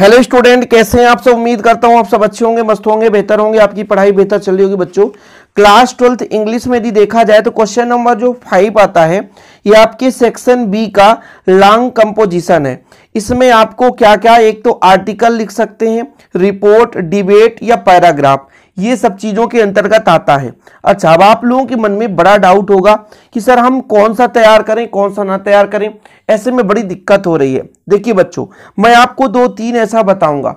hello student कैसे हैं आप सब उम्मीद करता हूं आप सब अच्छे होंगे मस्त होंगे बेहतर होंगे आपकी पढ़ाई बेहतर चल रही होगी बच्चों क्लास ट्वेल्थ इंग्लिश में यदि देखा जाए तो क्वेश्चन नंबर जो फाइव आता है ये आपके सेक्शन बी का लॉन्ग कंपोजिशन है इसमें आपको क्या क्या एक तो आर्टिकल लिख सकते हैं रिपोर्ट डिबेट या पैराग्राफ ये सब चीज़ों के अंतर्गत आता है अच्छा अब आप लोगों के मन में बड़ा डाउट होगा कि सर हम कौन सा तैयार करें कौन सा ना तैयार करें ऐसे में बड़ी दिक्कत हो रही है देखिए बच्चों मैं आपको दो तीन ऐसा बताऊंगा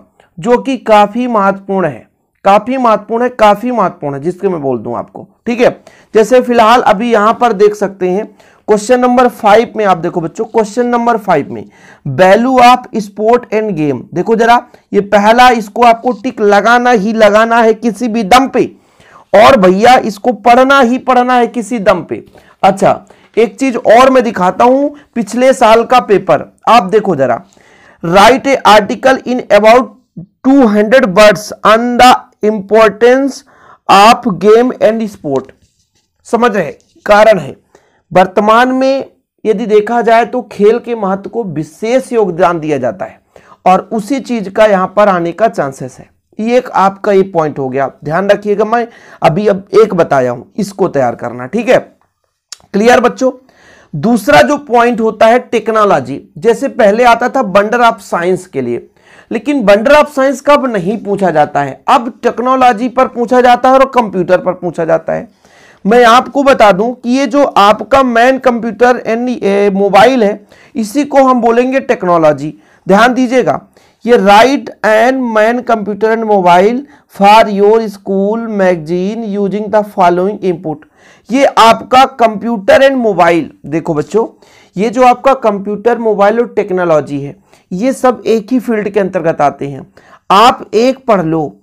जो कि काफ़ी महत्वपूर्ण है काफी महत्वपूर्ण है काफी महत्वपूर्ण है जिसके मैं बोल दूं आपको ठीक है जैसे फिलहाल अभी यहां पर देख सकते हैं क्वेश्चन नंबर फाइव में आप देखो बच्चों क्वेश्चन नंबर फाइव में value of sport and game देखो जरा ये पहला इसको आपको टिक लगाना ही लगाना है किसी भी दम पे और भैया इसको पढ़ना ही पढ़ना है किसी दम पे अच्छा एक चीज और मैं दिखाता हूं पिछले साल का पेपर आप देखो जरा write a article in about 200 words on the importance of game and sport समझ रहे कारण है वर्तमान में यदि देखा जाए तो खेल के महत्व को विशेष योगदान दिया जाता है और उसी चीज का यहां पर आने का चांसेस है ये एक आपका ये पॉइंट हो गया ध्यान रखिएगा मैं अभी अब एक बताया हूं इसको तैयार करना ठीक है क्लियर बच्चों दूसरा जो पॉइंट होता है टेक्नोलॉजी जैसे पहले आता था बंडर ऑफ साइंस के लिए लेकिन बंडल ऑफ साइंस कब नहीं पूछा जाता है अब टेक्नोलॉजी पर पूछा जाता है और कंप्यूटर पर पूछा जाता है मैं आपको बता दूं कि ये जो आपका मैन कंप्यूटर एंड मोबाइल है इसी को हम बोलेंगे टेक्नोलॉजी ध्यान दीजिएगा ये write and man computer and mobile for your school magazine using the following input ये आपका कंप्यूटर एंड मोबाइल देखो बच्चों ये जो आपका कंप्यूटर मोबाइल और टेक्नोलॉजी है ये सब एक ही फील्ड के अंतर्गत आते हैं आप एक पढ़ लो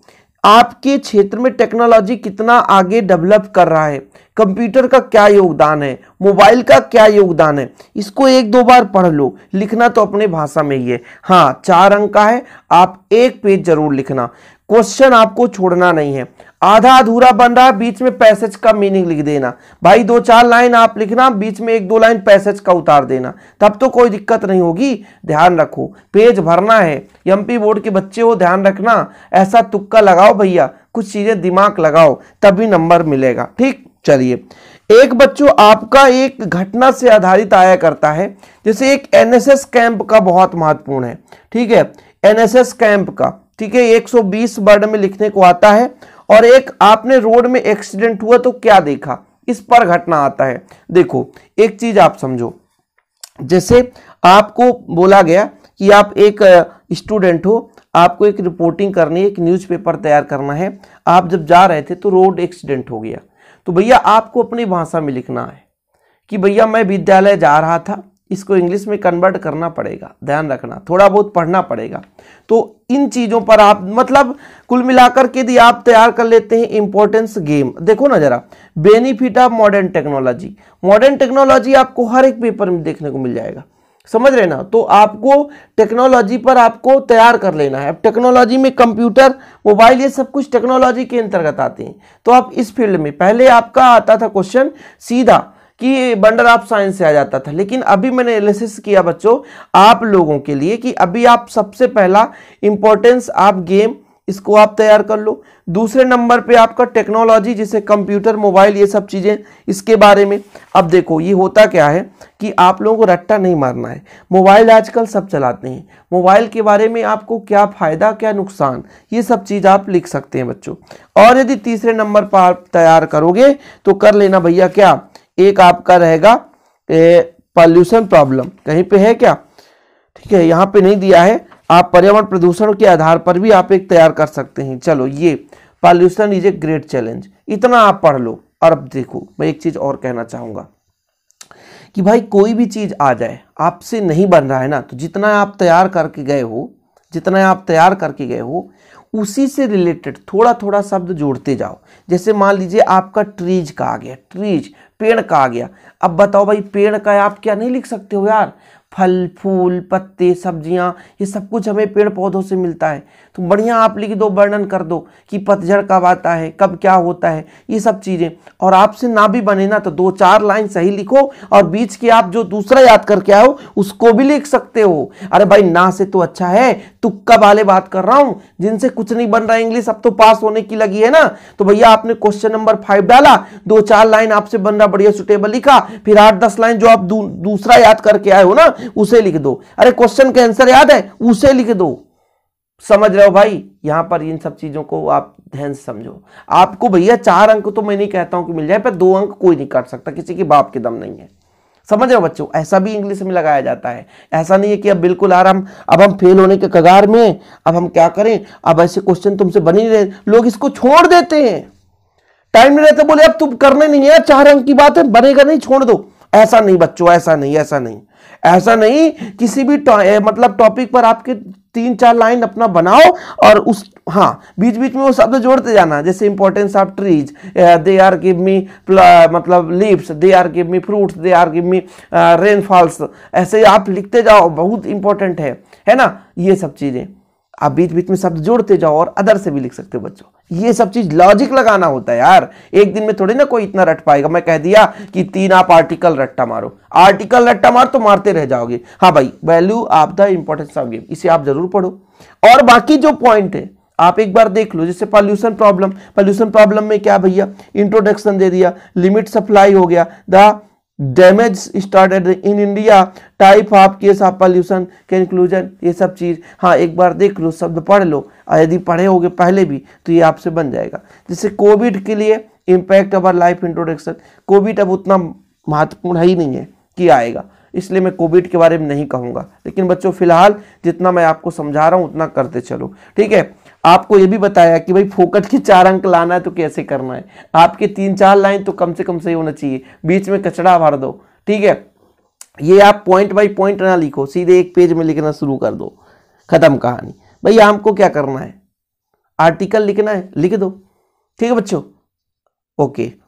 आपके क्षेत्र में टेक्नोलॉजी कितना आगे डेवलप कर रहा है कंप्यूटर का क्या योगदान है मोबाइल का क्या योगदान है इसको एक दो बार पढ़ लो लिखना तो अपने भाषा में ही है हाँ चार अंक का है आप एक पेज जरूर लिखना क्वेश्चन आपको छोड़ना नहीं है आधा अधूरा बन रहा है बीच में पैसेज का मीनिंग लिख देना भाई दो चार लाइन आप लिखना बीच में एक दो लाइन पैसेज का उतार देना तब तो कोई दिक्कत नहीं होगी ध्यान रखो पेज भरना है एमपी बोर्ड के बच्चे हो ध्यान रखना ऐसा तुक्का लगाओ भैया कुछ चीजें दिमाग लगाओ तभी नंबर मिलेगा ठीक चलिए एक बच्चों आपका एक घटना से आधारित आया करता है जैसे एक एनएसएस कैंप का बहुत महत्वपूर्ण है ठीक है एनएसएस कैंप का ठीक है 120 वर्ड में लिखने को आता है और एक आपने रोड में एक्सीडेंट हुआ तो क्या देखा इस पर घटना आता है देखो एक चीज आप समझो जैसे आपको बोला गया कि आप एक स्टूडेंट हो आपको एक रिपोर्टिंग करनी है एक न्यूज़पेपर तैयार करना है आप जब जा रहे थे तो रोड एक्सीडेंट हो गया तो भैया आपको अपनी भाषा में लिखना है कि भैया मैं विद्यालय जा रहा था इसको इंग्लिश में कन्वर्ट करना पड़ेगा ध्यान रखना थोड़ा बहुत पढ़ना पड़ेगा तो इन चीज़ों पर आप मतलब कुल मिलाकर के यदि आप तैयार कर लेते हैं इंपॉर्टेंस गेम देखो ना जरा benefit of modern technology modern technology आपको हर एक पेपर में देखने को मिल जाएगा समझ रहे ना तो आपको टेक्नोलॉजी पर आपको तैयार कर लेना है अब टेक्नोलॉजी में कंप्यूटर मोबाइल ये सब कुछ टेक्नोलॉजी के अंतर्गत आते हैं तो आप इस फील्ड में पहले आपका आता था क्वेश्चन सीधा कि बंडर ऑफ साइंस से आ जाता था लेकिन अभी मैंने एनालिसिस किया बच्चों आप लोगों के लिए कि अभी आप सबसे पहला इंपॉर्टेंस आप गेम इसको आप तैयार कर लो दूसरे नंबर पे आपका टेक्नोलॉजी जैसे कंप्यूटर मोबाइल ये सब चीज़ें इसके बारे में अब देखो ये होता क्या है कि आप लोगों को रट्टा नहीं मारना है मोबाइल आजकल सब चलाते हैं मोबाइल के बारे में आपको क्या फ़ायदा क्या नुकसान ये सब चीज़ आप लिख सकते हैं बच्चों और यदि तीसरे नंबर पर आप तैयार करोगे तो कर लेना भैया क्या एक आपका रहेगा पॉल्यूशन प्रॉब्लम कहीं पे है क्या ठीक है यहाँ पे नहीं दिया है आप पर्यावरण प्रदूषण के आधार पर भी आप एक तैयार कर सकते हैं चलो ये pollution is a great challenge इतना आप पढ़ लो और अब देखो मैं एक चीज़ और कहना चाहूंगा कि भाई कोई भी चीज़ आ जाए आपसे नहीं बन रहा है ना तो जितना आप तैयार करके गए हो जितना आप तैयार करके गए हो उसी से रिलेटेड थोड़ा थोड़ा शब्द जोड़ते जाओ जैसे मान लीजिए आपका ट्रीज का आ गया ट्रीज पेड़ का आ गया अब बताओ भाई पेड़ का आप क्या नहीं लिख सकते हो यार फल फूल पत्ते सब्जियां ये सब कुछ हमें पेड़ पौधों से मिलता है तो बढ़िया आप लिख दो वर्णन कर दो कि पतझड़ कब आता है कब क्या होता है ये सब चीज़ें और आपसे ना भी बने ना तो दो चार लाइन सही लिखो और बीच के आप जो दूसरा याद करके आओ उसको भी लिख सकते हो अरे भाई ना से तो अच्छा है तुक्का वाले बात कर रहा हूं जिनसे कुछ नहीं बन रहा इंग्लिश अब तो पास होने की लगी है ना तो भैया आपने क्वेश्चन नंबर फाइव डाला दो चार लाइन आपसे बन रहा बढ़िया सुटेबल लिखा फिर आठ दस लाइन जो आप दू, दूसरा याद करके आए हो ना उसे लिख दो अरे क्वेश्चन का आंसर याद है उसे लिख दो समझ रहे हो भाई यहां पर इन सब चीजों को आप ध्यान समझो आपको भैया चार अंक तो मैं नहीं कहता हूं कि मिल जाए पर दो अंक कोई नहीं काट सकता किसी के बाप के दम नहीं है समझ रहे हो बच्चों ऐसा भी इंग्लिश में लगाया जाता है ऐसा नहीं है कि अब बिल्कुल यार हम अब हम फेल होने के कगार में अब हम क्या करें अब ऐसे क्वेश्चन तुमसे बने नहीं रहे लोग इसको छोड़ देते हैं टाइम नहीं रहते बोले अब तुम करने नहीं है चार अंक की बात है बनेगा नहीं छोड़ दो ऐसा नहीं बच्चों ऐसा नहीं ऐसा नहीं ऐसा नहीं किसी भी मतलब टॉपिक पर आपके तीन चार लाइन अपना बनाओ और उस हाँ बीच बीच में वो शब्द जोड़ते जाना जैसे importance of trees they are give me मतलब leaves they are give me fruits they are give me rainfalls ऐसे आप लिखते जाओ बहुत इंपॉर्टेंट है है ना ये सब चीज़ें आप बीच बीच में शब्द जोड़ते जाओ और अदर से भी लिख सकते हो बच्चों ये सब चीज लॉजिक लगाना होता है यार एक दिन में थोड़ी ना कोई इतना रट पाएगा मैं कह दिया कि तीन आप आर्टिकल रट्टा मारो आर्टिकल रट्टा मार तो मारते रह जाओगे हाँ भाई value of the importance of game इसे आप जरूर पढ़ो और बाकी जो पॉइंट है आप एक बार देख लो जैसे पॉल्यूशन प्रॉब्लम पॉल्यूशन प्रॉब्लम में क्या भैया इंट्रोडक्शन दे दिया लिमिट सप्लाई हो गया the damage started in India type of case of pollution conclusion ये सब चीज़ हाँ एक बार देख लो शब्द पढ़ लो यदि पढ़े होगे पहले भी तो ये आपसे बन जाएगा जैसे कोविड के लिए impact our life introduction Covid अब उतना महत्वपूर्ण है ही नहीं है कि आएगा इसलिए मैं कोविड के बारे में नहीं कहूँगा लेकिन बच्चों फिलहाल जितना मैं आपको समझा रहा हूँ उतना करते चलो ठीक है आपको ये भी बताया कि भाई फोकट के चार अंक लाना है तो कैसे करना है आपके तीन चार लाइन तो कम से कम सही होना चाहिए बीच में कचड़ा भर दो ठीक है ये आप पॉइंट बाई पॉइंट ना लिखो सीधे एक पेज में लिखना शुरू कर दो खत्म कहानी भाई आपको क्या करना है आर्टिकल लिखना है लिख दो ठीक है बच्चों ओके